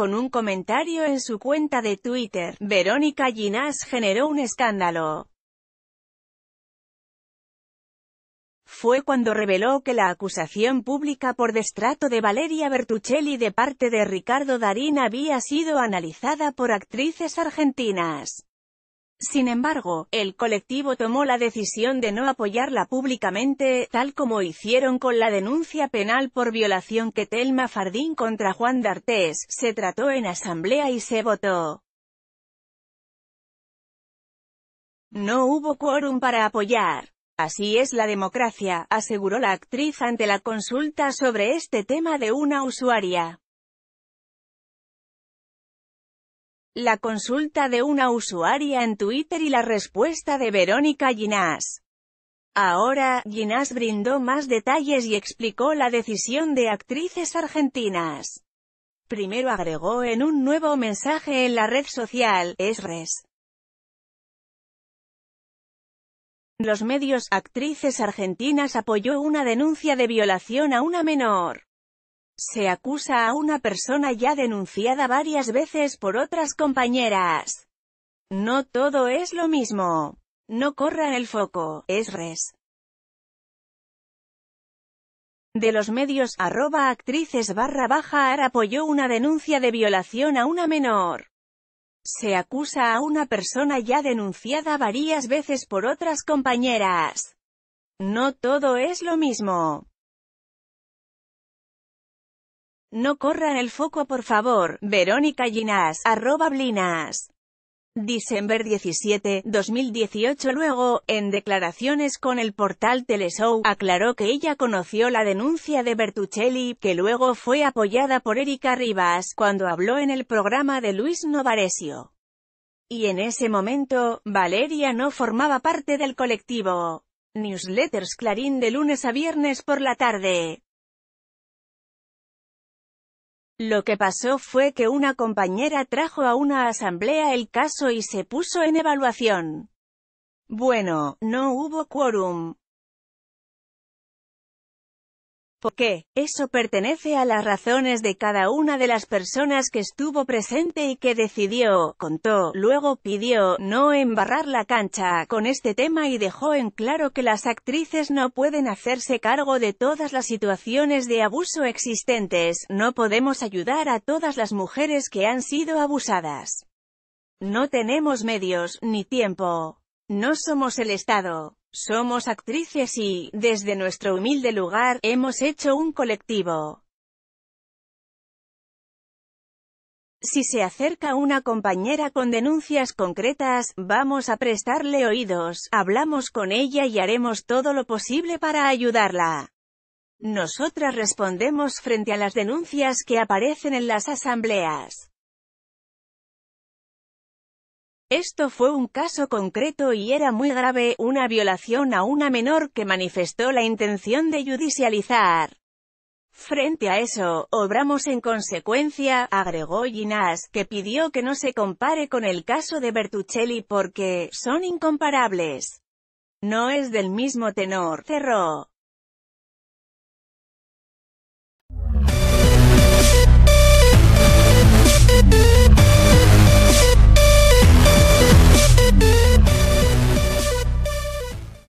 con un comentario en su cuenta de Twitter, Verónica Ginás generó un escándalo. Fue cuando reveló que la acusación pública por destrato de Valeria Bertuccelli de parte de Ricardo Darín había sido analizada por actrices argentinas. Sin embargo, el colectivo tomó la decisión de no apoyarla públicamente, tal como hicieron con la denuncia penal por violación que Telma Fardín contra Juan D'Artés se trató en asamblea y se votó. No hubo quórum para apoyar. Así es la democracia, aseguró la actriz ante la consulta sobre este tema de una usuaria. La consulta de una usuaria en Twitter y la respuesta de Verónica Ginás. Ahora, Ginás brindó más detalles y explicó la decisión de actrices argentinas. Primero agregó en un nuevo mensaje en la red social, Esres. Los medios, actrices argentinas apoyó una denuncia de violación a una menor. Se acusa a una persona ya denunciada varias veces por otras compañeras. No todo es lo mismo. No corran el foco, es res. De los medios, arroba actrices barra baja ar apoyó una denuncia de violación a una menor. Se acusa a una persona ya denunciada varias veces por otras compañeras. No todo es lo mismo. No corran el foco por favor, Verónica Ginás, arroba Blinas. Diciembre 17, 2018 Luego, en declaraciones con el portal Teleshow, aclaró que ella conoció la denuncia de Bertuccelli, que luego fue apoyada por Erika Rivas, cuando habló en el programa de Luis Novaresio. Y en ese momento, Valeria no formaba parte del colectivo. Newsletters Clarín de lunes a viernes por la tarde. Lo que pasó fue que una compañera trajo a una asamblea el caso y se puso en evaluación. Bueno, no hubo quórum, porque eso pertenece a las razones de cada una de las personas que estuvo presente y que decidió, contó, luego pidió, no embarrar la cancha con este tema y dejó en claro que las actrices no pueden hacerse cargo de todas las situaciones de abuso existentes, no podemos ayudar a todas las mujeres que han sido abusadas. No tenemos medios, ni tiempo. No somos el Estado. Somos actrices y, desde nuestro humilde lugar, hemos hecho un colectivo. Si se acerca una compañera con denuncias concretas, vamos a prestarle oídos, hablamos con ella y haremos todo lo posible para ayudarla. Nosotras respondemos frente a las denuncias que aparecen en las asambleas. Esto fue un caso concreto y era muy grave, una violación a una menor que manifestó la intención de judicializar. Frente a eso, obramos en consecuencia, agregó Ginás, que pidió que no se compare con el caso de Bertuccelli porque, son incomparables. No es del mismo tenor, cerró.